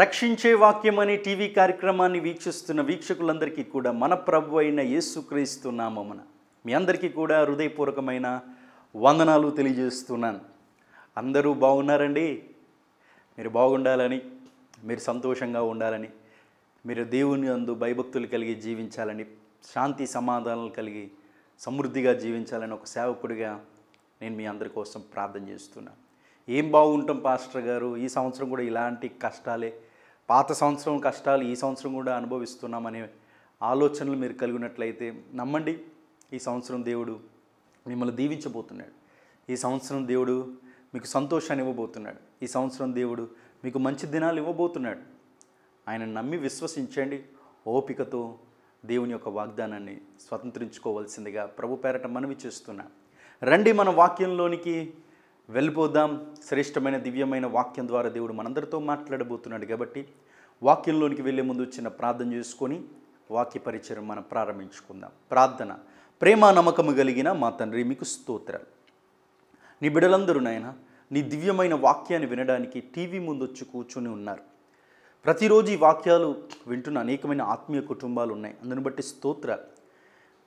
రక్షించే వాక్యం అనే టీవీ కార్యక్రమాన్ని వీక్షిస్తున్న వీక్షకులందరికీ కూడా మన ప్రభు అయిన యేసుక్రీస్తు నామమున మీ అందరికీ కూడా హృదయపూర్వకమైన వందనాలు తెలియజేస్తున్నాను అందరూ బాగున్నారండి మీరు బాగుండాలని మీరు సంతోషంగా ఉండాలని మీరు దేవుని అందు భయభక్తులు కలిగి జీవించాలని శాంతి సమాధానాలు కలిగి సమృద్ధిగా జీవించాలని ఒక సేవకుడిగా నేను మీ అందరి కోసం ప్రార్థన చేస్తున్నాను ఏం బాగుంటాం పాస్టర్ గారు ఈ సంవత్సరం కూడా ఇలాంటి కష్టాలే పాత సంవత్సరం కష్టాలు ఈ సంవత్సరం కూడా అనుభవిస్తున్నామనే ఆలోచనలు మీరు కలిగినట్లయితే నమ్మండి ఈ సంవత్సరం దేవుడు మిమ్మల్ని దీవించబోతున్నాడు ఈ సంవత్సరం దేవుడు మీకు సంతోషాన్ని ఇవ్వబోతున్నాడు ఈ సంవత్సరం దేవుడు మీకు మంచి దినాలు ఇవ్వబోతున్నాడు ఆయన నమ్మి విశ్వసించండి ఓపికతో దేవుని యొక్క వాగ్దానాన్ని స్వతంత్రించుకోవాల్సిందిగా ప్రభు పేరట మనవి చేస్తున్నా రండి మన వాక్యంలోనికి వెళ్ళిపోదాం శ్రేష్టమైన దివ్యమైన వాక్యం ద్వారా దేవుడు మనందరితో మాట్లాడబోతున్నాడు కాబట్టి వాక్యంలోనికి వెళ్ళే ముందు చిన్న ప్రార్థన చేసుకొని వాక్య పరిచయం మనం ప్రారంభించుకుందాం ప్రార్థన ప్రేమ నమ్మకము కలిగిన మా తండ్రి మీకు స్తోత్రాలు నీ బిడలందరూ నాయన నీ దివ్యమైన వాక్యాన్ని వినడానికి టీవీ ముందు వచ్చి కూర్చుని ఉన్నారు ప్రతిరోజు ఈ వాక్యాలు వింటున్న అనేకమైన ఆత్మీయ కుటుంబాలు ఉన్నాయి అందుని బట్టి స్తోత్ర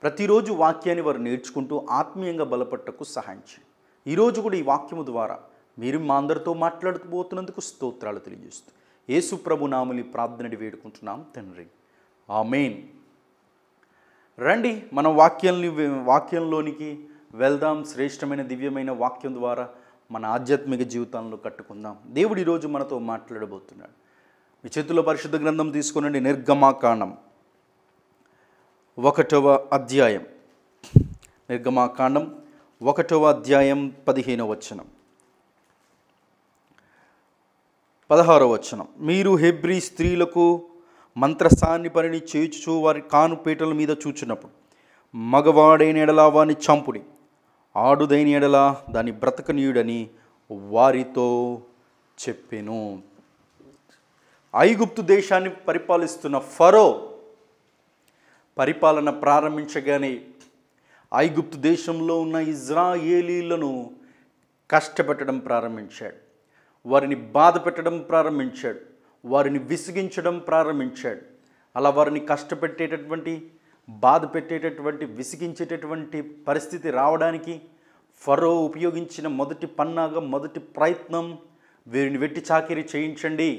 ప్రతిరోజు వాక్యాన్ని వారు నేర్చుకుంటూ ఆత్మీయంగా బలపట్టకు సహాయం చేయండి ఈరోజు కూడా ఈ వాక్యము ద్వారా మీరు మా అందరితో మాట్లాడుతూ స్తోత్రాలు తెలియజేస్తూ యేసు నాముని ప్రార్థనడి వేడుకుంటున్నాం తండ్రి ఆ మెయిన్ రండి మనం వాక్యాలని వాక్యంలోనికి వెళ్దాం శ్రేష్టమైన దివ్యమైన వాక్యం ద్వారా మన ఆధ్యాత్మిక జీవితాలను కట్టుకుందాం దేవుడు ఈరోజు మనతో మాట్లాడబోతున్నాడు మీ చేతిలో పరిశుద్ధ గ్రంథం తీసుకునండి నిర్గమాకాండం ఒకటవ అధ్యాయం నిర్గమాకాండం ఒకటవ అధ్యాయం పదిహేనవ వచనం పదహారవ వచనం మీరు హెబ్రి స్త్రీలకు మంత్రస్థాన్ని పనిని చేయుచు వారి కానుపేటల మీద చూచినప్పుడు మగవాడైన ఎడలా వాని చంపుడి ఆడుదైన ఎడలా దాని బ్రతకనీయుడని వారితో చెప్పెను ఐగుప్తు దేశాన్ని పరిపాలిస్తున్న ఫరో పరిపాలన ప్రారంభించగానే ఐగుప్తు దేశంలో ఉన్న ఇజ్రాయేలీలను కష్టపెట్టడం ప్రారంభించాడు వారిని బాధ పెట్టడం ప్రారంభించాడు వారిని విసిగించడం ప్రారంభించాడు అలా వారిని కష్టపెట్టేటటువంటి బాధ పెట్టేటటువంటి విసిగించేటటువంటి పరిస్థితి రావడానికి ఫరో ఉపయోగించిన మొదటి పన్నాగం మొదటి ప్రయత్నం వీరిని వెట్టి చాకిరి చేయించండి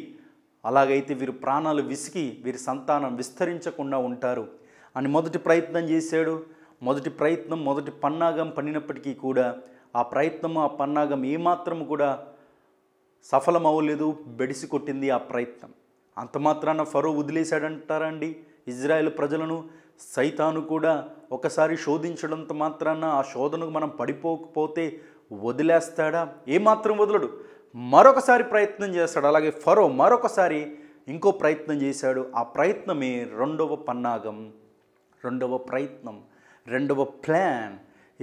అలాగైతే వీరు ప్రాణాలు విసిగి వీరి సంతానం విస్తరించకుండా ఉంటారు అని మొదటి ప్రయత్నం చేశాడు మొదటి ప్రయత్నం మొదటి పన్నాగం పన్నినప్పటికీ కూడా ఆ ప్రయత్నం ఆ పన్నాగం ఏమాత్రం కూడా సఫలం అవ్వలేదు బెడిసి కొట్టింది ఆ ప్రయత్నం అంత మాత్రాన ఫరో వదిలేశాడంటారా అండి ఇజ్రాయెల్ ప్రజలను సైతాను కూడా ఒకసారి శోధించడంత మాత్రాన ఆ శోధనకు మనం పడిపోకపోతే వదిలేస్తాడా ఏమాత్రం వదలడు మరొకసారి ప్రయత్నం చేస్తాడు అలాగే ఫరో మరొకసారి ఇంకో ప్రయత్నం చేశాడు ఆ ప్రయత్నమే రెండవ పన్నాగం రెండవ ప్రయత్నం రెండవ ప్లాన్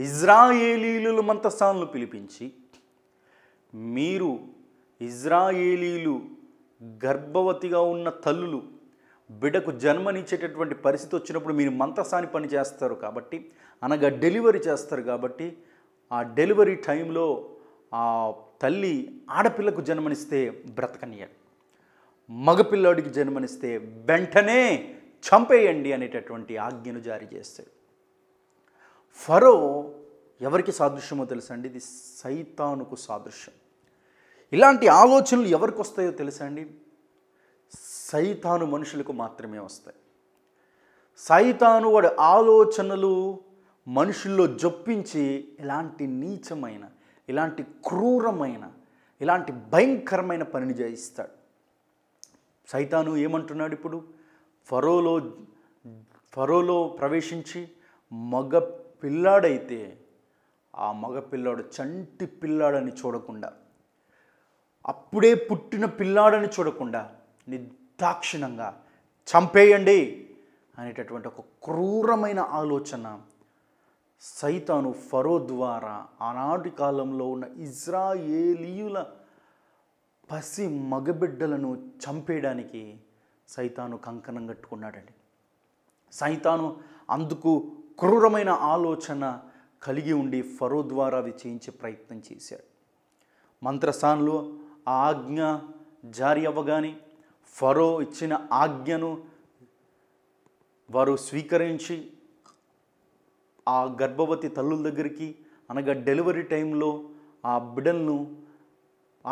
ఇజ్రాయేలీలు మంతస్థానులు పిలిపించి మీరు ఇజ్రాయేలీలు గర్భవతిగా ఉన్న తల్లులు బిడకు జన్మనిచ్చేటటువంటి పరిస్థితి వచ్చినప్పుడు మీరు మంతస్థాని పని చేస్తారు కాబట్టి అనగా డెలివరీ చేస్తారు కాబట్టి ఆ డెలివరీ టైంలో ఆ తల్లి ఆడపిల్లకు జన్మనిస్తే బ్రతకనియడు మగపిల్లాడికి జన్మనిస్తే వెంటనే చంపేయండి అనేటటువంటి ఆజ్ఞను జారీ చేస్తాడు ఫరో ఎవరికి సాదృశ్యమో తెలుసండి ఇది సైతానుకు సాదృశ్యం ఇలాంటి ఆలోచనలు ఎవరికి వస్తాయో తెలుసండి సైతాను మనుషులకు మాత్రమే వస్తాయి సైతాను వాడి ఆలోచనలు మనుషుల్లో జొప్పించి ఇలాంటి నీచమైన ఇలాంటి క్రూరమైన ఇలాంటి భయంకరమైన పనిని చేయిస్తాడు సైతాను ఏమంటున్నాడు ఇప్పుడు ఫరోలో ఫరోలో ప్రవేశించి మగ పిల్లాడైతే ఆ మగ పిల్లాడు చంటి పిల్లాడని చూడకుండా అప్పుడే పుట్టిన పిల్లాడని చూడకుండా నిర్దాక్షిణంగా చంపేయండి అనేటటువంటి ఒక క్రూరమైన ఆలోచన సైతాను ఫరో ద్వారా ఆనాటి కాలంలో ఉన్న ఇజ్రాయేలీయుల పసి మగబిడ్డలను చంపేయడానికి సైతాను కంకణం కట్టుకున్నాడండి సైతాను అందుకు క్రూరమైన ఆలోచన కలిగి ఉండి ఫరో ద్వారా అవి చేయించే ప్రయత్నం చేశాడు మంత్రస్థానంలో ఆ ఆజ్ఞ జారీ అవ్వగానే ఫరో ఇచ్చిన ఆజ్ఞను వారు స్వీకరించి ఆ గర్భవతి తల్లుల దగ్గరికి అనగా డెలివరీ టైంలో ఆ బిడల్ను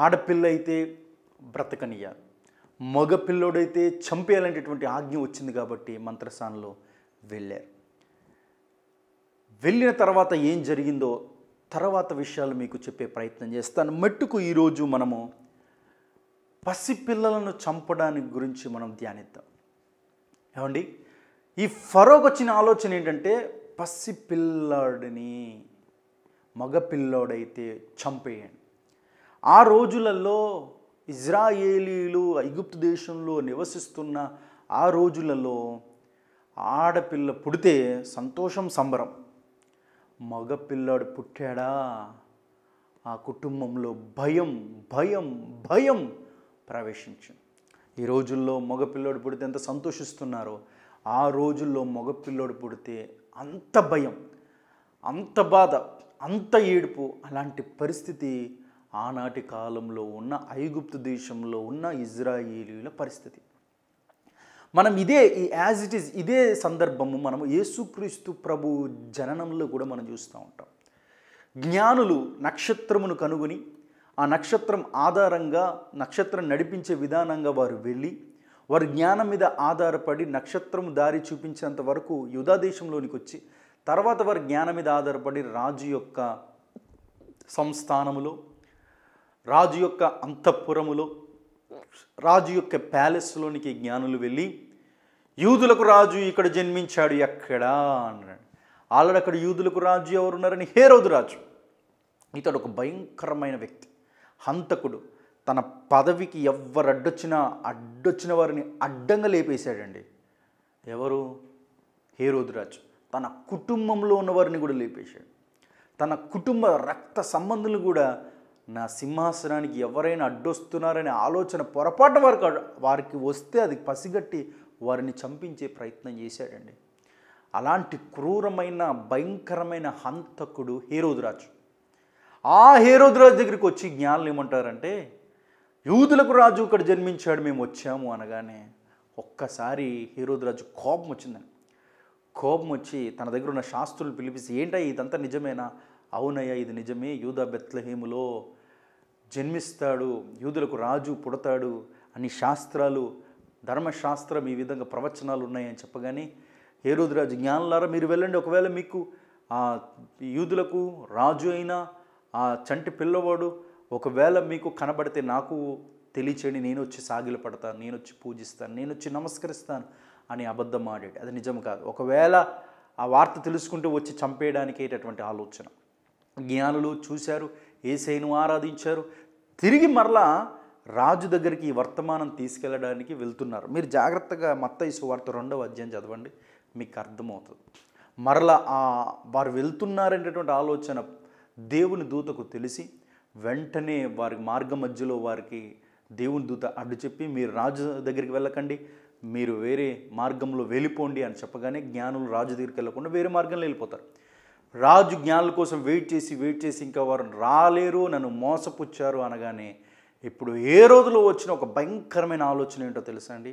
ఆడపిల్ల అయితే మగ మగపిల్లోడైతే చంపేయాలనేటటువంటి ఆజ్ఞ వచ్చింది కాబట్టి మంత్రస్థానంలో వెళ్ళారు వెళ్ళిన తర్వాత ఏం జరిగిందో తర్వాత విషయాలు మీకు చెప్పే ప్రయత్నం చేస్తాను మట్టుకు ఈరోజు మనము పసిపిల్లలను చంపడానికి గురించి మనం ధ్యానిద్దాం ఏమండి ఈ ఫరోకి వచ్చిన ఆలోచన ఏంటంటే పసిపిల్లాడిని మగపిల్లోడైతే చంపేయండి ఆ రోజులలో ఇజ్రాయేలీలు ఐగుప్తు దేశంలో నివసిస్తున్న ఆ రోజులలో ఆడపిల్ల పుడితే సంతోషం సంబరం మగపిల్లాడు పుట్టాడా ఆ కుటుంబంలో భయం భయం భయం ప్రవేశించింది ఈ రోజుల్లో మగపిల్లోడు పుడితే ఎంత సంతోషిస్తున్నారో ఆ రోజుల్లో మగపిల్లోడు పుడితే అంత భయం అంత బాధ అంత ఏడుపు అలాంటి పరిస్థితి ఆనాటి కాలంలో ఉన్న ఐగుప్తు దేశంలో ఉన్న ఇజ్రాయేలీల పరిస్థితి మనం ఇదే ఈ యాజ్ ఇట్ ఈజ్ ఇదే సందర్భము మనము యేసుక్రీస్తు ప్రభు జననంలో కూడా మనం చూస్తూ ఉంటాం జ్ఞానులు నక్షత్రమును కనుగొని ఆ నక్షత్రం ఆధారంగా నక్షత్రం నడిపించే విధానంగా వారు వెళ్ళి వారు జ్ఞానం మీద ఆధారపడి నక్షత్రము దారి చూపించేంత వరకు దేశంలోనికి వచ్చి తర్వాత వారి జ్ఞానం మీద ఆధారపడి రాజు యొక్క సంస్థానములో రాజు యొక్క అంతఃపురములో రాజు యొక్క ప్యాలెస్లోనికి జ్ఞానులు వెళ్ళి యూదులకు రాజు ఇక్కడ జన్మించాడు ఎక్కడా అన్నాడు ఆల్రెడీ అక్కడ యూదులకు రాజు ఎవరున్నారని హేరోదు రాజు ఇతడు ఒక భయంకరమైన వ్యక్తి హంతకుడు తన పదవికి ఎవరు అడ్డొచ్చినా అడ్డొచ్చిన వారిని అడ్డంగా లేపేశాడండి ఎవరు హేరోదురాజు తన కుటుంబంలో ఉన్నవారిని కూడా లేపేశాడు తన కుటుంబ రక్త సంబంధులు కూడా నా సింహాసనానికి ఎవరైనా అడ్డొస్తున్నారనే ఆలోచన పొరపాటు వారికి వారికి వస్తే అది పసిగట్టి వారిని చంపించే ప్రయత్నం చేశాడండి అలాంటి క్రూరమైన భయంకరమైన హంతకుడు హేరోదురాజు ఆ హేరోదురాజు దగ్గరికి వచ్చి జ్ఞానులు ఏమంటారంటే యూదులకు రాజు ఇక్కడ జన్మించాడు మేము వచ్చాము అనగానే ఒక్కసారి హీరోదురాజు కోపం వచ్చిందని కోపం వచ్చి తన దగ్గర ఉన్న శాస్త్రులు పిలిపిస్తే ఏంటో ఇదంతా నిజమేనా అవునయ్య ఇది నిజమే యూదా బెత్లహేములో జన్మిస్తాడు యూదులకు రాజు పుడతాడు అని శాస్త్రాలు ధర్మశాస్త్రం ఈ విధంగా ప్రవచనాలు ఉన్నాయని చెప్పగానే ఏ రోజు రాజు జ్ఞానులారా మీరు వెళ్ళండి ఒకవేళ మీకు ఆ యూదులకు రాజు అయినా ఆ చంటి పిల్లవాడు ఒకవేళ మీకు కనబడితే నాకు తెలియచేయండి నేను వచ్చి సాగిల పడతాను నేను వచ్చి పూజిస్తాను నేను వచ్చి నమస్కరిస్తాను అని అబద్ధం ఆడాడు అది నిజం కాదు ఒకవేళ ఆ వార్త తెలుసుకుంటే వచ్చి చంపేయడానికేటటువంటి ఆలోచన జ్ఞానులు చూశారు ఏసైను ఆరాధించారు తిరిగి మరలా రాజు దగ్గరికి ఈ వర్తమానం తీసుకెళ్ళడానికి వెళ్తున్నారు మీరు జాగ్రత్తగా ఇసు సువార్త రెండవ అధ్యాయం చదవండి మీకు అర్థమవుతుంది మరలా ఆ వారు వెళ్తున్నారనేటువంటి ఆలోచన దేవుని దూతకు తెలిసి వెంటనే వారి మార్గ మధ్యలో వారికి దేవుని దూత అడ్డు చెప్పి మీరు రాజు దగ్గరికి వెళ్ళకండి మీరు వేరే మార్గంలో వెళ్ళిపోండి అని చెప్పగానే జ్ఞానులు రాజు దగ్గరికి వెళ్ళకుండా వేరే మార్గంలో వెళ్ళిపోతారు రాజు జ్ఞానుల కోసం వెయిట్ చేసి వెయిట్ చేసి ఇంకా వారు రాలేరు నన్ను మోసపుచ్చారు అనగానే ఇప్పుడు ఏ రోజులో వచ్చిన ఒక భయంకరమైన ఆలోచన ఏంటో తెలుసా అండి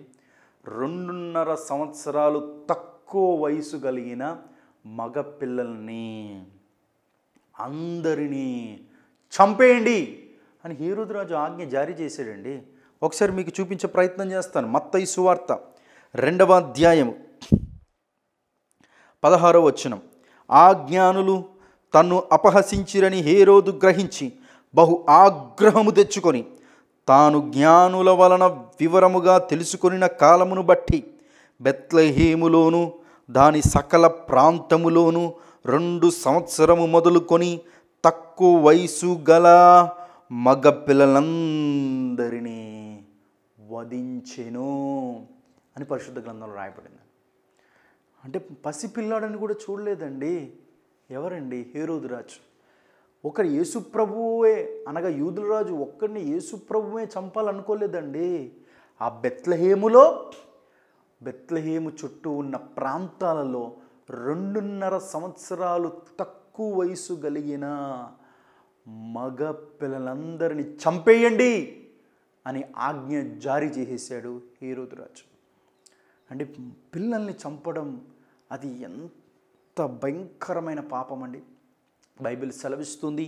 రెండున్నర సంవత్సరాలు తక్కువ వయసు కలిగిన మగపిల్లల్ని అందరినీ చంపేయండి అని హేరోదు రాజు ఆజ్ఞ జారీ చేశాడండి ఒకసారి మీకు చూపించే ప్రయత్నం చేస్తాను మత్తయి సువార్త రెండవ అధ్యాయం పదహారో వచ్చినం ఆ జ్ఞానులు తన్ను అపహసించిరని హేరోదు గ్రహించి బహు ఆగ్రహము తెచ్చుకొని తాను జ్ఞానుల వలన వివరముగా తెలుసుకొనిన కాలమును బట్టి బెత్లహేములోను దాని సకల ప్రాంతములోను రెండు సంవత్సరము మొదలుకొని తక్కువ వయసు గల మగపిల్లలందరినీ వధించెను అని పరిశుద్ధ గ్రంథంలో రాయబడింది అంటే పసిపిల్లాడని కూడా చూడలేదండి ఎవరండి హేరోదురాజు ఒకరు యేసుప్రభువే అనగా యూదులరాజు ఒక్కరిని యేసుప్రభువే చంపాలనుకోలేదండి ఆ బెత్లహేములో బెత్లహేము చుట్టూ ఉన్న ప్రాంతాలలో రెండున్నర సంవత్సరాలు తక్కువ వయసు కలిగిన మగ పిల్లలందరినీ చంపేయండి అని ఆజ్ఞ జారీ చేసేశాడు హీరోదురాజు అండి పిల్లల్ని చంపడం అది ఎంత భయంకరమైన పాపం అండి బైబిల్ సెలవిస్తుంది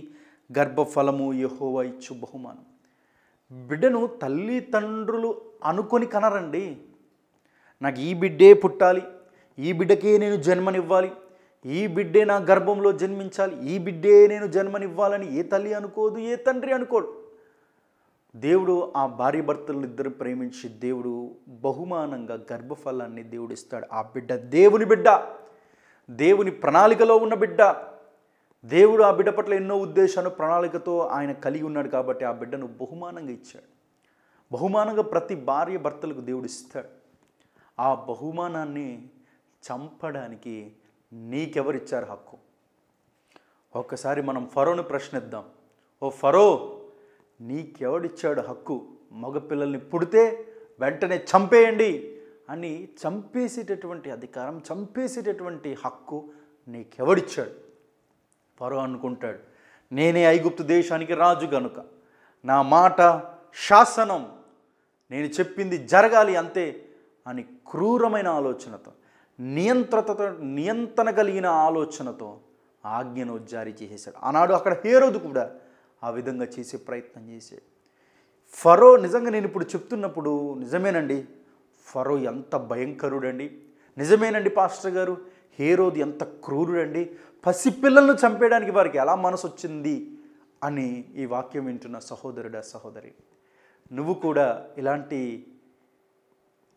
గర్భఫలము యహోవ ఇచ్చు బహుమానం బిడ్డను తల్లి తండ్రులు అనుకొని కనరండి నాకు ఈ బిడ్డే పుట్టాలి ఈ బిడ్డకే నేను జన్మనివ్వాలి ఈ బిడ్డే నా గర్భంలో జన్మించాలి ఈ బిడ్డే నేను జన్మనివ్వాలని ఏ తల్లి అనుకోదు ఏ తండ్రి అనుకోడు దేవుడు ఆ భార్య భర్తలను ఇద్దరు ప్రేమించి దేవుడు బహుమానంగా గర్భఫలాన్ని దేవుడు ఇస్తాడు ఆ బిడ్డ దేవుని బిడ్డ దేవుని ప్రణాళికలో ఉన్న బిడ్డ దేవుడు ఆ బిడ్డ పట్ల ఎన్నో ఉద్దేశాలు ప్రణాళికతో ఆయన కలిగి ఉన్నాడు కాబట్టి ఆ బిడ్డను బహుమానంగా ఇచ్చాడు బహుమానంగా ప్రతి భార్య భర్తలకు దేవుడు ఇస్తాడు ఆ బహుమానాన్ని చంపడానికి నీకెవరిచ్చారు హక్కు ఒక్కసారి మనం ఫరోను ప్రశ్నిద్దాం ఓ ఫరో నీకెవడిచ్చాడు హక్కు మగపిల్లల్ని పుడితే వెంటనే చంపేయండి అని చంపేసేటటువంటి అధికారం చంపేసేటటువంటి హక్కు నీకెవడిచ్చాడు పరు అనుకుంటాడు నేనే ఐగుప్తు దేశానికి రాజు గనుక నా మాట శాసనం నేను చెప్పింది జరగాలి అంతే అని క్రూరమైన ఆలోచనతో నియంత్రతతో నియంత్రణ కలిగిన ఆలోచనతో ఆజ్ఞను జారీ చేసేశాడు ఆనాడు అక్కడ హేరోదు కూడా ఆ విధంగా చేసే ప్రయత్నం చేసే ఫరో నిజంగా నేను ఇప్పుడు చెప్తున్నప్పుడు నిజమేనండి ఫరో ఎంత భయంకరుడండి నిజమేనండి పాస్టర్ గారు హేరోది ఎంత క్రూరుడండి పసిపిల్లలను చంపేయడానికి వారికి ఎలా మనసు వచ్చింది అని ఈ వాక్యం వింటున్న సహోదరుడా సహోదరి నువ్వు కూడా ఇలాంటి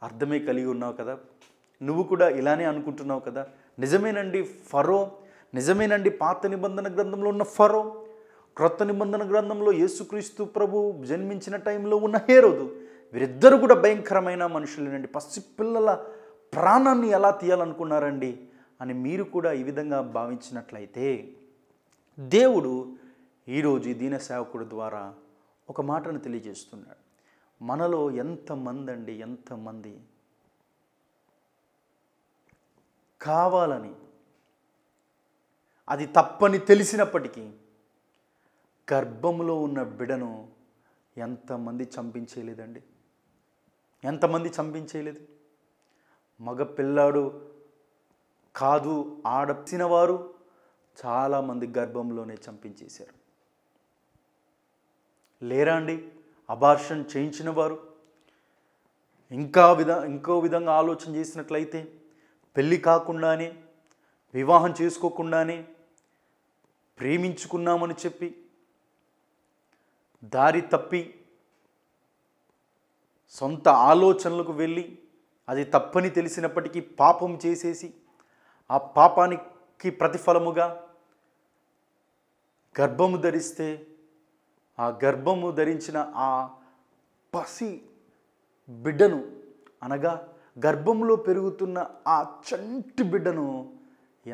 అర్థమే కలిగి ఉన్నావు కదా నువ్వు కూడా ఇలానే అనుకుంటున్నావు కదా నిజమేనండి ఫరో నిజమేనండి పాత నిబంధన గ్రంథంలో ఉన్న ఫరో క్రొత్త నిబంధన గ్రంథంలో యేసుక్రీస్తు ప్రభు జన్మించిన టైంలో ఉన్న హేరోదు వీరిద్దరు కూడా భయంకరమైన మనుషులేనండి పసిపిల్లల ప్రాణాన్ని ఎలా తీయాలనుకున్నారండి అని మీరు కూడా ఈ విధంగా భావించినట్లయితే దేవుడు ఈరోజు దీన సేవకుడు ద్వారా ఒక మాటను తెలియజేస్తున్నాడు మనలో ఎంతమంది అండి ఎంతమంది కావాలని అది తప్పని తెలిసినప్పటికీ గర్భంలో ఉన్న బిడను ఎంతమంది చంపించేయలేదండి ఎంతమంది చంపించేయలేదు మగ పిల్లాడు కాదు ఆడపిన వారు చాలామంది గర్భంలోనే చంపించేశారు లేరా అండి అబార్షన్ చేయించిన వారు ఇంకా విధ ఇంకో విధంగా ఆలోచన చేసినట్లయితే పెళ్ళి కాకుండానే వివాహం చేసుకోకుండానే ప్రేమించుకున్నామని చెప్పి దారి తప్పి సొంత ఆలోచనలకు వెళ్ళి అది తప్పని తెలిసినప్పటికీ పాపం చేసేసి ఆ పాపానికి ప్రతిఫలముగా గర్భము ధరిస్తే ఆ గర్భము ధరించిన ఆ పసి బిడ్డను అనగా గర్భంలో పెరుగుతున్న ఆ చంటి బిడ్డను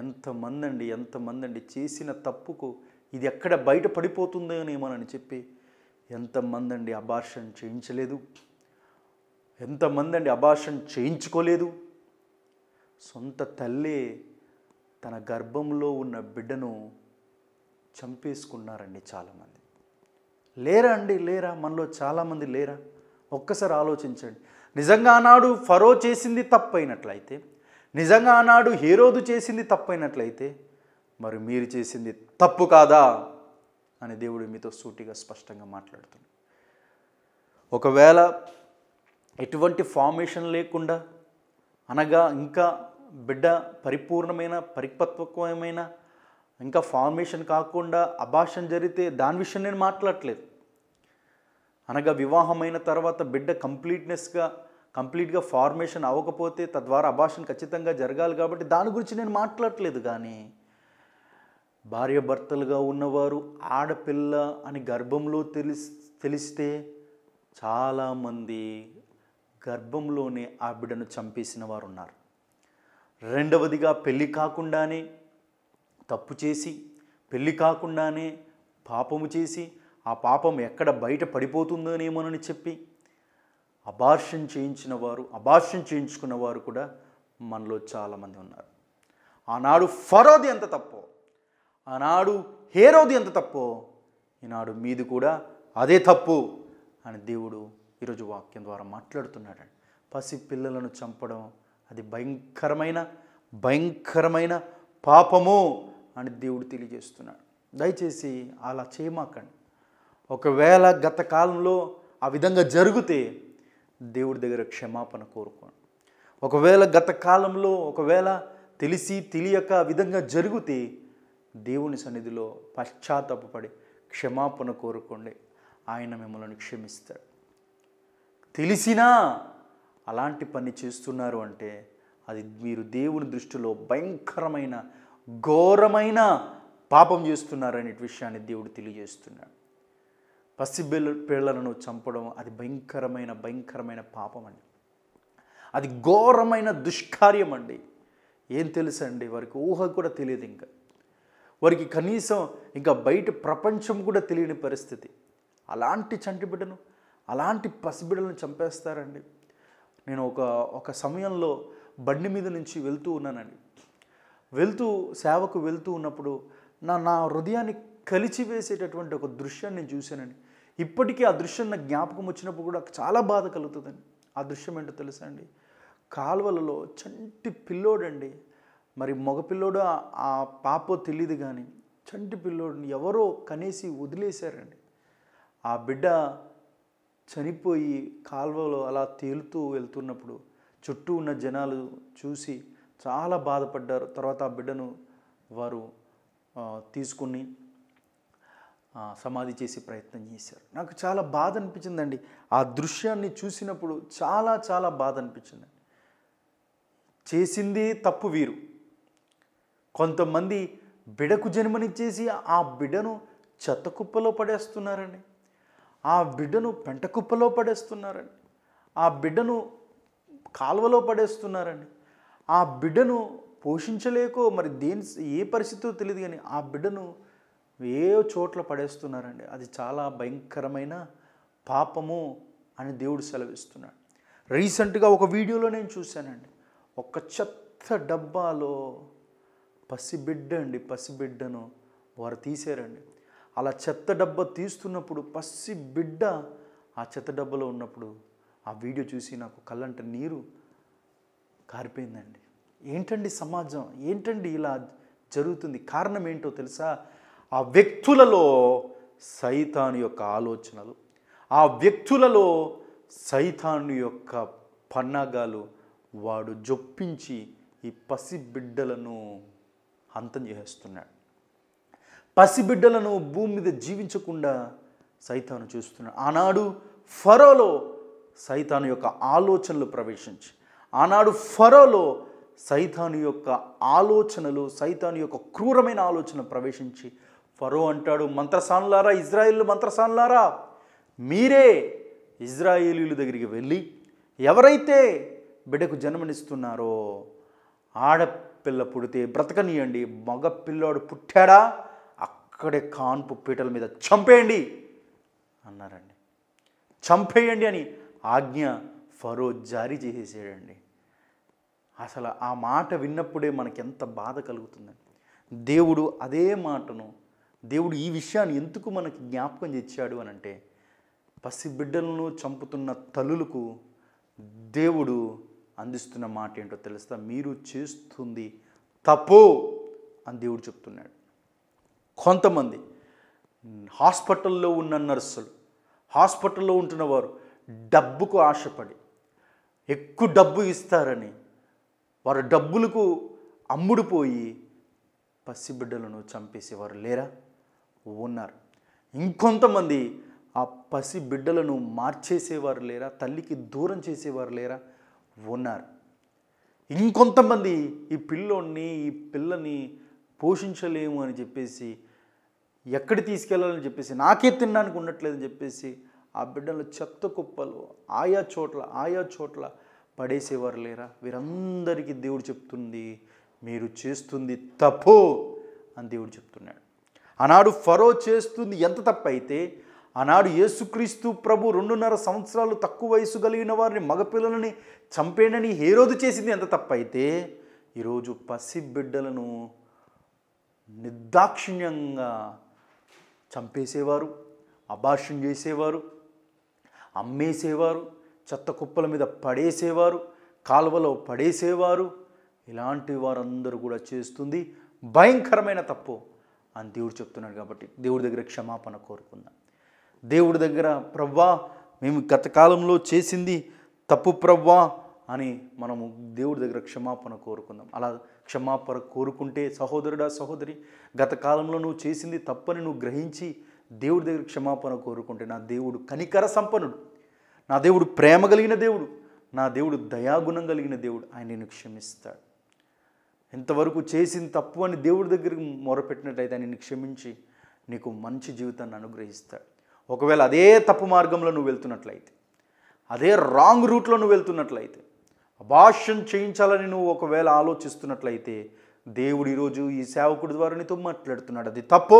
ఎంతమందండి ఎంతమందండి చేసిన తప్పుకు ఇది ఎక్కడ బయట అని చెప్పి ఎంతమంది అండి అబార్షన్ చేయించలేదు ఎంతమంది అండి అబార్షన్ చేయించుకోలేదు సొంత తల్లి తన గర్భంలో ఉన్న బిడ్డను చంపేసుకున్నారండి చాలామంది లేరా అండి లేరా మనలో చాలామంది లేరా ఒక్కసారి ఆలోచించండి నిజంగా ఆనాడు ఫరో చేసింది తప్పైనట్లయితే నిజంగా ఆనాడు హీరోదు చేసింది తప్పైనట్లయితే మరి మీరు చేసింది తప్పు కాదా అని దేవుడు మీతో సూటిగా స్పష్టంగా మాట్లాడుతుంది ఒకవేళ ఎటువంటి ఫార్మేషన్ లేకుండా అనగా ఇంకా బిడ్డ పరిపూర్ణమైన పరిపక్వమైన ఇంకా ఫార్మేషన్ కాకుండా అభాషణ జరిగితే దాని విషయం నేను మాట్లాడలేదు అనగా వివాహమైన తర్వాత బిడ్డ కంప్లీట్నెస్గా కంప్లీట్గా ఫార్మేషన్ అవ్వకపోతే తద్వారా అభాషణ ఖచ్చితంగా జరగాలి కాబట్టి దాని గురించి నేను మాట్లాడలేదు కానీ భార్యభర్తలుగా ఉన్నవారు ఆడపిల్ల అని గర్భంలో తెలిసి తెలిస్తే చాలామంది గర్భంలోనే ఆ బిడ్డను చంపేసిన వారు ఉన్నారు రెండవదిగా పెళ్ళి కాకుండానే తప్పు చేసి పెళ్ళి కాకుండానే పాపము చేసి ఆ పాపం ఎక్కడ బయట పడిపోతుందోనేమోనని చెప్పి అభాష్యం చేయించిన వారు అభాష్యం చేయించుకున్న వారు కూడా మనలో చాలామంది ఉన్నారు ఆనాడు ఫరోది ఎంత తప్పు ఆనాడు హేరోది ఎంత తప్పో ఈనాడు మీది కూడా అదే తప్పు అని దేవుడు ఈరోజు వాక్యం ద్వారా మాట్లాడుతున్నాడు పసి పిల్లలను చంపడం అది భయంకరమైన భయంకరమైన పాపము అని దేవుడు తెలియజేస్తున్నాడు దయచేసి అలా చేయమాకండి ఒకవేళ గత కాలంలో ఆ విధంగా జరిగితే దేవుడి దగ్గర క్షమాపణ కోరుకోండి ఒకవేళ గత కాలంలో ఒకవేళ తెలిసి తెలియక విధంగా జరిగితే దేవుని సన్నిధిలో పశ్చాత్తాపడి క్షమాపణ కోరుకోండి ఆయన మిమ్మల్ని క్షమిస్తాడు తెలిసినా అలాంటి పని చేస్తున్నారు అంటే అది మీరు దేవుని దృష్టిలో భయంకరమైన ఘోరమైన పాపం చేస్తున్నారనే విషయాన్ని దేవుడు తెలియజేస్తున్నాడు పసిబిల్ల పిల్లలను చంపడం అది భయంకరమైన భయంకరమైన పాపం అండి అది ఘోరమైన దుష్కార్యం అండి ఏం తెలుసండి వారికి ఊహ కూడా తెలియదు ఇంకా వారికి కనీసం ఇంకా బయట ప్రపంచం కూడా తెలియని పరిస్థితి అలాంటి చంటి బిడ్డను అలాంటి పసిబిడ్డలను చంపేస్తారండి నేను ఒక ఒక సమయంలో బండి మీద నుంచి వెళ్తూ ఉన్నానండి వెళ్తూ సేవకు వెళ్తూ ఉన్నప్పుడు నా నా హృదయాన్ని కలిచి వేసేటటువంటి ఒక దృశ్యాన్ని నేను చూశానండి ఇప్పటికీ ఆ దృశ్యం నా జ్ఞాపకం వచ్చినప్పుడు కూడా చాలా బాధ కలుగుతుందండి ఆ దృశ్యం ఏంటో తెలుసా అండి కాలువలలో చంటి పిల్లోడండి మరి మగపిల్లోడు ఆ పాప తెలియదు కానీ చంటి పిల్లోడిని ఎవరో కనేసి వదిలేశారండి ఆ బిడ్డ చనిపోయి కాల్వలో అలా తేలుతూ వెళ్తున్నప్పుడు చుట్టూ ఉన్న జనాలు చూసి చాలా బాధపడ్డారు తర్వాత ఆ బిడ్డను వారు తీసుకుని సమాధి చేసే ప్రయత్నం చేశారు నాకు చాలా బాధ అనిపించిందండి ఆ దృశ్యాన్ని చూసినప్పుడు చాలా చాలా బాధ అనిపించిందండి చేసింది తప్పు వీరు కొంతమంది బిడకు జన్మనిచ్చేసి ఆ బిడ్డను చెత్తకుప్పలో పడేస్తున్నారండి ఆ బిడ్డను పెంటకుప్పలో పడేస్తున్నారండి ఆ బిడ్డను కాలువలో పడేస్తున్నారండి ఆ బిడ్డను పోషించలేకో మరి దేని ఏ పరిస్థితో తెలియదు కానీ ఆ బిడ్డను ఏ చోట్ల పడేస్తున్నారండి అది చాలా భయంకరమైన పాపము అని దేవుడు సెలవిస్తున్నాడు రీసెంట్గా ఒక వీడియోలో నేను చూశానండి ఒక చెత్త డబ్బాలో పసిబిడ్డ అండి పసిబిడ్డను వారు తీసారండి అలా చెత్త డబ్బా తీస్తున్నప్పుడు పసి బిడ్డ ఆ చెత్త డబ్బాలో ఉన్నప్పుడు ఆ వీడియో చూసి నాకు కళ్ళంట నీరు కారిపోయిందండి ఏంటండి సమాజం ఏంటండి ఇలా జరుగుతుంది కారణం ఏంటో తెలుసా ఆ వ్యక్తులలో సైతాను యొక్క ఆలోచనలు ఆ వ్యక్తులలో సైతాను యొక్క పన్నాగాలు వాడు జొప్పించి ఈ పసి బిడ్డలను అంతం చేసేస్తున్నాడు పసిబిడ్డలను భూమి మీద జీవించకుండా సైతాను చూస్తున్నాడు ఆనాడు ఫరోలో సైతాను యొక్క ఆలోచనలు ప్రవేశించి ఆనాడు ఫరోలో సైతాను యొక్క ఆలోచనలు సైతాను యొక్క క్రూరమైన ఆలోచన ప్రవేశించి ఫరో అంటాడు మంత్రసానులారా ఇజ్రాయిల్ మంత్రసానులారా మీరే ఇజ్రాయేలీల దగ్గరికి వెళ్ళి ఎవరైతే బిడ్డకు జన్మనిస్తున్నారో ఆడ పిల్ల పుడితే బ్రతకనీయండి మగ పిల్లోడు పుట్టాడా అక్కడే కాన్పు పీటల మీద చంపేయండి అన్నారండి చంపేయండి అని ఆజ్ఞ ఫరో జారీ చేసేసాడండి అసలు ఆ మాట విన్నప్పుడే మనకెంత బాధ కలుగుతుందండి దేవుడు అదే మాటను దేవుడు ఈ విషయాన్ని ఎందుకు మనకి జ్ఞాపకం తెచ్చాడు అని అంటే పసి బిడ్డలను చంపుతున్న తల్లులకు దేవుడు అందిస్తున్న మాట ఏంటో తెలుస్తా మీరు చేస్తుంది తప్పు అని దేవుడు చెప్తున్నాడు కొంతమంది హాస్పిటల్లో ఉన్న నర్సులు హాస్పిటల్లో ఉంటున్న వారు డబ్బుకు ఆశపడి ఎక్కువ డబ్బు ఇస్తారని వారు డబ్బులకు అమ్ముడుపోయి పసిబిడ్డలను చంపేసేవారు లేరా ఉన్నారు ఇంకొంతమంది ఆ పసి బిడ్డలను మార్చేసేవారు లేరా తల్లికి దూరం చేసేవారు లేరా ఉన్నారు ఇంకొంతమంది ఈ పిల్లోని ఈ పిల్లని పోషించలేము అని చెప్పేసి ఎక్కడ తీసుకెళ్ళాలని చెప్పేసి నాకే తినడానికి ఉండట్లేదని చెప్పేసి ఆ బిడ్డలు చెత్త కుప్పలు ఆయా చోట్ల ఆయా చోట్ల పడేసేవారు లేరా వీరందరికీ దేవుడు చెప్తుంది మీరు చేస్తుంది తప్పు అని దేవుడు చెప్తున్నాడు ఆనాడు ఫరో చేస్తుంది ఎంత తప్పు అయితే ఆనాడు యేసుక్రీస్తు ప్రభు రెండున్నర సంవత్సరాలు తక్కువ వయసు కలిగిన వారిని మగపిల్లలని చంపేనని హేరోదు చేసింది ఎంత తప్పైతే ఈరోజు పసిబిడ్డలను నిర్దాక్షిణ్యంగా చంపేసేవారు అభాష్యం చేసేవారు అమ్మేసేవారు చెత్త కుప్పల మీద పడేసేవారు కాలువలో పడేసేవారు ఇలాంటి వారందరూ కూడా చేస్తుంది భయంకరమైన తప్పు అని దేవుడు చెప్తున్నాడు కాబట్టి దేవుడి దగ్గర క్షమాపణ కోరుకుందాం దేవుడి దగ్గర ప్రవ్వా మేము గతకాలంలో చేసింది తప్పు ప్రవ్వా అని మనము దేవుడి దగ్గర క్షమాపణ కోరుకుందాం అలా క్షమాపణ కోరుకుంటే సహోదరుడా సహోదరి గతకాలంలో నువ్వు చేసింది తప్పని నువ్వు గ్రహించి దేవుడి దగ్గర క్షమాపణ కోరుకుంటే నా దేవుడు కనికర సంపన్నుడు నా దేవుడు ప్రేమ కలిగిన దేవుడు నా దేవుడు దయాగుణం కలిగిన దేవుడు ఆయన నేను క్షమిస్తాడు ఇంతవరకు చేసిన తప్పు అని దేవుడి దగ్గరికి మొరపెట్టినట్లయితే ఆయన నిన్ను క్షమించి నీకు మంచి జీవితాన్ని అనుగ్రహిస్తాడు ఒకవేళ అదే తప్పు మార్గంలో నువ్వు వెళ్తున్నట్లయితే అదే రాంగ్ రూట్లో నువ్వు వెళ్తున్నట్లయితే అభాష్యం చేయించాలని నువ్వు ఒకవేళ ఆలోచిస్తున్నట్లయితే దేవుడు ఈరోజు ఈ సేవకుడి ద్వారా నీతో మాట్లాడుతున్నాడు అది తప్పు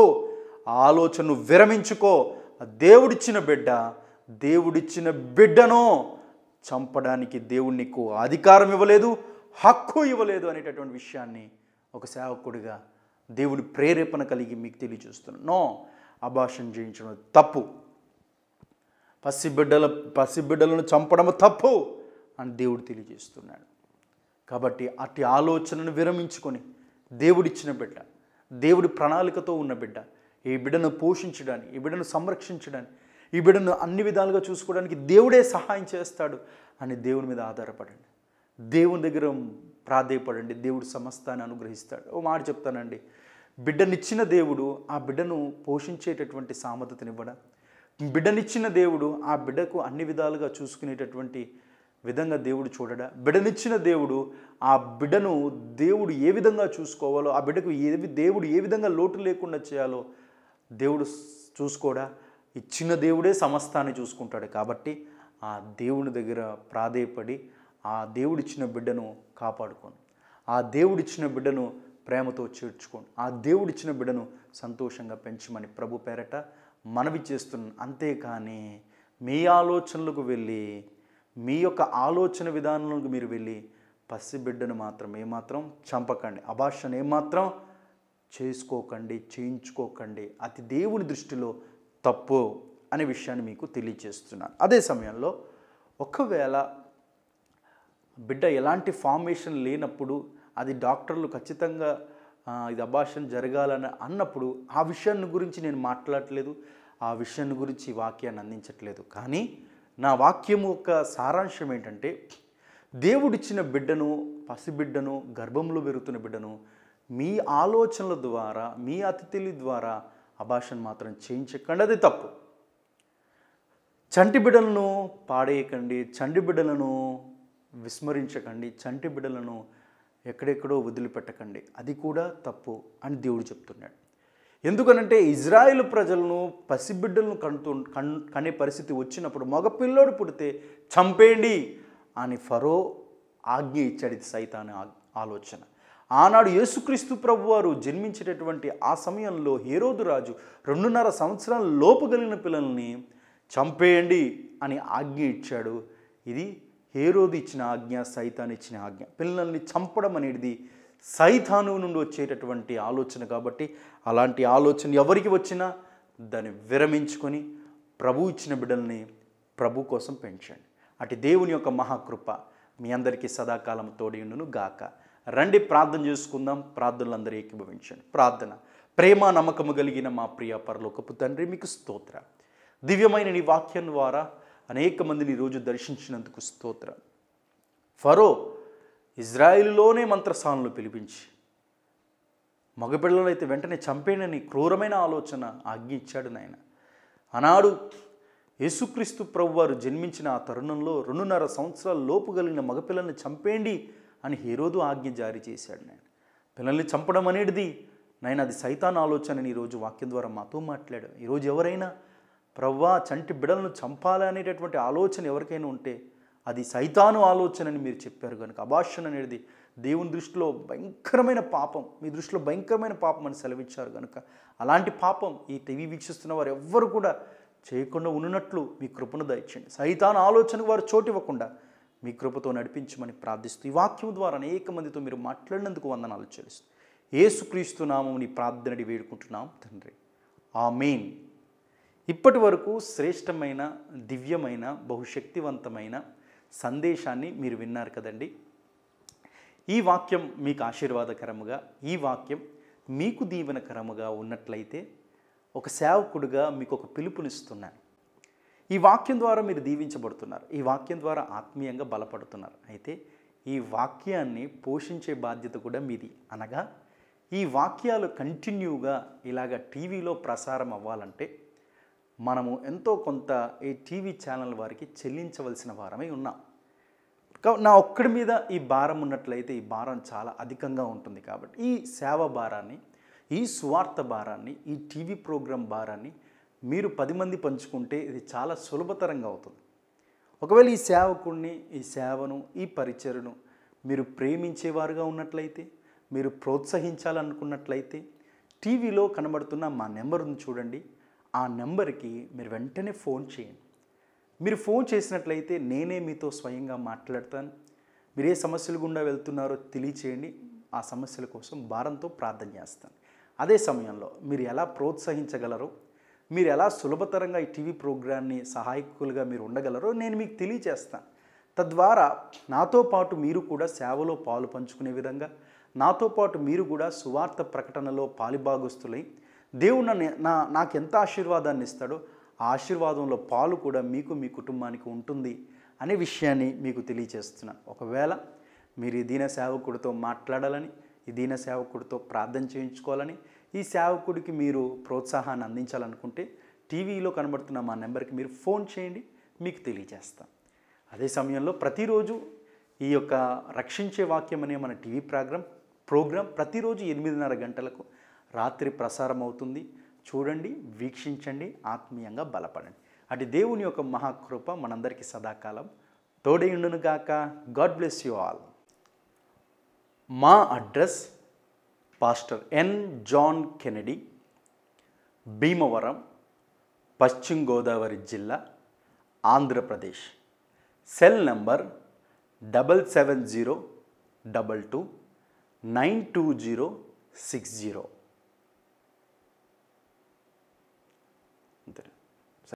ఆ ఆలోచనను విరమించుకో దేవుడిచ్చిన బిడ్డ దేవుడిచ్చిన బిడ్డను చంపడానికి దేవుడు నీకు అధికారం ఇవ్వలేదు హక్కు ఇవ్వలేదు అనేటటువంటి విషయాన్ని ఒక సేవకుడిగా దేవుడి ప్రేరేపణ కలిగి మీకు తెలియజేస్తున్నాను నో అభాషణ చేయించడం తప్పు పసిబిడ్డల పసిబిడ్డలను చంపడం తప్పు అని దేవుడు తెలియజేస్తున్నాడు కాబట్టి అట్టి ఆలోచనను విరమించుకొని దేవుడిచ్చిన బిడ్డ దేవుడి ప్రణాళికతో ఉన్న బిడ్డ ఈ బిడ్డను పోషించడానికి ఈ బిడ్డను సంరక్షించడానికి ఈ బిడ్డను అన్ని విధాలుగా చూసుకోవడానికి దేవుడే సహాయం చేస్తాడు అని దేవుని మీద ఆధారపడండి దేవుని దగ్గర ప్రాధేయపడండి దేవుడు సమస్తాన్ని అనుగ్రహిస్తాడు ఓ మాట చెప్తానండి బిడ్డనిచ్చిన దేవుడు ఆ బిడ్డను పోషించేటటువంటి సామర్థతనివ్వడా బిడ్డనిచ్చిన దేవుడు ఆ బిడ్డకు అన్ని విధాలుగా చూసుకునేటటువంటి విధంగా దేవుడు చూడడా బిడ్డనిచ్చిన దేవుడు ఆ బిడ్డను దేవుడు ఏ విధంగా చూసుకోవాలో ఆ బిడ్డకు ఏ దేవుడు ఏ విధంగా లోటు లేకుండా చేయాలో దేవుడు చూసుకోడా ఇచ్చిన దేవుడే సమస్తాన్ని చూసుకుంటాడు కాబట్టి ఆ దేవుని దగ్గర ప్రాధేయపడి ఆ దేవుడిచ్చిన బిడ్డను కాపాడుకోను ఆ దేవుడిచ్చిన బిడ్డను ప్రేమతో చేర్చుకోండి ఆ దేవుడిచ్చిన బిడను సంతోషంగా పెంచమని ప్రభు పేరట మనవి చేస్తున్నాను అంతేకాని మీ ఆలోచనలకు వెళ్ళి మీ యొక్క ఆలోచన విధానంలోకి మీరు వెళ్ళి పసిబిడ్డను మాత్రం ఏమాత్రం చంపకండి అభాషను ఏమాత్రం చేసుకోకండి చేయించుకోకండి అతి దేవుని దృష్టిలో తప్పు అనే విషయాన్ని మీకు తెలియజేస్తున్నాను అదే సమయంలో ఒకవేళ బిడ్డ ఎలాంటి ఫార్మేషన్ లేనప్పుడు అది డాక్టర్లు ఖచ్చితంగా ఇది అభాషణ జరగాలని అన్నప్పుడు ఆ విషయాన్ని గురించి నేను మాట్లాడలేదు ఆ విషయాన్ని గురించి వాక్యాన్ని అందించట్లేదు కానీ నా వాక్యం యొక్క సారాంశం ఏంటంటే దేవుడిచ్చిన బిడ్డను పసిబిడ్డను గర్భంలో పెరుగుతున్న బిడ్డను మీ ఆలోచనల ద్వారా మీ అతిథులు ద్వారా అభాషణ మాత్రం చేయించకండి అది తప్పు చంటి బిడ్డలను పాడేయకండి చంటి బిడ్డలను విస్మరించకండి చంటి బిడ్డలను ఎక్కడెక్కడో వదిలిపెట్టకండి అది కూడా తప్పు అని దేవుడు చెప్తున్నాడు ఎందుకనంటే ఇజ్రాయెల్ ప్రజలను పసిబిడ్డలను కనుతూ కన్ కనే పరిస్థితి వచ్చినప్పుడు మగపిల్లోడు పుడితే చంపేయండి అని ఫరో ఆజ్ఞ ఇచ్చాడు ఇది సైతాన్ ఆలోచన ఆనాడు యేసుక్రీస్తు ప్రభు వారు జన్మించేటటువంటి ఆ సమయంలో హేరోదు రాజు రెండున్నర సంవత్సరాల లోపు కలిగిన పిల్లల్ని చంపేయండి అని ఆజ్ఞ ఇచ్చాడు ఇది హేరోది ఇచ్చిన ఆజ్ఞ సైతాన్ ఇచ్చిన ఆజ్ఞ పిల్లల్ని చంపడం అనేది సైతాను నుండి వచ్చేటటువంటి ఆలోచన కాబట్టి అలాంటి ఆలోచన ఎవరికి వచ్చినా దాన్ని విరమించుకొని ప్రభు ఇచ్చిన బిడ్డల్ని ప్రభు కోసం పెంచండి అటు దేవుని యొక్క మహాకృప మీ అందరికీ సదాకాలం తోడియుండును గాక రండి ప్రార్థన చేసుకుందాం ప్రార్థనలందరూ ఏకీభవించండి ప్రార్థన ప్రేమ నమ్మకము కలిగిన మా ప్రియ పరలోకపు తండ్రి మీకు స్తోత్ర దివ్యమైన నీ వాక్యం ద్వారా అనేక మందిని ఈరోజు దర్శించినందుకు స్తోత్ర ఫరో ఇజ్రాయిల్లోనే మంత్రస్థానంలో పిలిపించి మగపిల్లలు అయితే వెంటనే చంపేనని క్రూరమైన ఆలోచన ఆజ్ఞ ఇచ్చాడు నాయన ఆనాడు యేసుక్రీస్తు ప్రభు వారు జన్మించిన ఆ తరుణంలో రెండున్నర సంవత్సరాల లోపు కలిగిన మగపిల్లల్ని చంపేయండి అని హీరోదు ఆజ్ఞ జారీ చేశాడు నేను పిల్లల్ని చంపడం అనేది నేను అది సైతాన్ ఆలోచన ఈరోజు వాక్యం ద్వారా మాతో మాట్లాడాడు ఈరోజు ఎవరైనా ప్రవ్వా చంటి బిడలను చంపాలి అనేటటువంటి ఆలోచన ఎవరికైనా ఉంటే అది సైతాను ఆలోచన అని మీరు చెప్పారు కనుక అభాషణ అనేది దేవుని దృష్టిలో భయంకరమైన పాపం మీ దృష్టిలో భయంకరమైన పాపం అని సెలవిచ్చారు కనుక అలాంటి పాపం ఈ తెవి వీక్షిస్తున్న వారు ఎవ్వరు కూడా చేయకుండా ఉన్నట్లు మీ కృపను దయచండి సైతాను ఆలోచనకు వారు చోటివ్వకుండా మీ కృపతో నడిపించమని ప్రార్థిస్తూ ఈ వాక్యం ద్వారా అనేక మందితో మీరు మాట్లాడినందుకు వందనాలు చెల్లిస్తూ ఏసుక్రీస్తు నామం నీ ప్రార్థనడి వేడుకుంటున్నాం తండ్రి ఆ మెయిన్ ఇప్పటి వరకు శ్రేష్టమైన దివ్యమైన బహుశక్తివంతమైన సందేశాన్ని మీరు విన్నారు కదండి ఈ వాక్యం మీకు ఆశీర్వాదకరముగా ఈ వాక్యం మీకు దీవెనకరముగా ఉన్నట్లయితే ఒక సేవకుడుగా మీకు ఒక పిలుపునిస్తున్నాను ఈ వాక్యం ద్వారా మీరు దీవించబడుతున్నారు ఈ వాక్యం ద్వారా ఆత్మీయంగా బలపడుతున్నారు అయితే ఈ వాక్యాన్ని పోషించే బాధ్యత కూడా మీది అనగా ఈ వాక్యాలు కంటిన్యూగా ఇలాగ టీవీలో ప్రసారం అవ్వాలంటే మనము ఎంతో కొంత ఈ టీవీ ఛానల్ వారికి చెల్లించవలసిన వారమై ఉన్నాం నా ఒక్కడి మీద ఈ భారం ఉన్నట్లయితే ఈ భారం చాలా అధికంగా ఉంటుంది కాబట్టి ఈ సేవ భారాన్ని ఈ స్వార్థ భారాన్ని ఈ టీవీ ప్రోగ్రాం భారాన్ని మీరు పది మంది పంచుకుంటే ఇది చాలా సులభతరంగా అవుతుంది ఒకవేళ ఈ సేవకుడిని ఈ సేవను ఈ పరిచయను మీరు ప్రేమించేవారుగా ఉన్నట్లయితే మీరు ప్రోత్సహించాలనుకున్నట్లయితే టీవీలో కనబడుతున్న మా నెంబర్ను చూడండి ఆ నెంబర్కి మీరు వెంటనే ఫోన్ చేయండి మీరు ఫోన్ చేసినట్లయితే నేనే మీతో స్వయంగా మాట్లాడతాను మీరు ఏ సమస్యలు గుండా వెళ్తున్నారో తెలియచేయండి ఆ సమస్యల కోసం భారంతో ప్రార్థన చేస్తాను అదే సమయంలో మీరు ఎలా ప్రోత్సహించగలరో మీరు ఎలా సులభతరంగా ఈ టీవీ ప్రోగ్రాన్ని సహాయకులుగా మీరు ఉండగలరో నేను మీకు తెలియచేస్తాను తద్వారా నాతో పాటు మీరు కూడా సేవలో పాలు పంచుకునే విధంగా నాతో పాటు మీరు కూడా సువార్త ప్రకటనలో పాలిభాగస్తులై దేవుడు నన్ను నా నాకు ఎంత ఆశీర్వాదాన్ని ఇస్తాడో ఆ ఆశీర్వాదంలో పాలు కూడా మీకు మీ కుటుంబానికి ఉంటుంది అనే విషయాన్ని మీకు తెలియచేస్తున్నాను ఒకవేళ మీరు ఈ దీన సేవకుడితో మాట్లాడాలని ఈ దీన సేవకుడితో ప్రార్థన చేయించుకోవాలని ఈ సేవకుడికి మీరు ప్రోత్సాహాన్ని అందించాలనుకుంటే టీవీలో కనబడుతున్న మా నెంబర్కి మీరు ఫోన్ చేయండి మీకు తెలియజేస్తాం అదే సమయంలో ప్రతిరోజు ఈ యొక్క రక్షించే వాక్యం అనే మన టీవీ ప్రోగ్రాం ప్రోగ్రాం ప్రతిరోజు ఎనిమిదిన్నర గంటలకు రాత్రి ప్రసారం అవుతుంది చూడండి వీక్షించండి ఆత్మీయంగా బలపడండి అటు దేవుని యొక్క మహాకృప మనందరికీ సదాకాలం తోడయుండును గాక గాడ్ బ్లెస్ యు ఆల్ మా address pastor N John Kennedy Bhimavaram పశ్చిమ గోదావరి జిల్లా Andhra Pradesh cell number double seven zero double two nine two zero six zero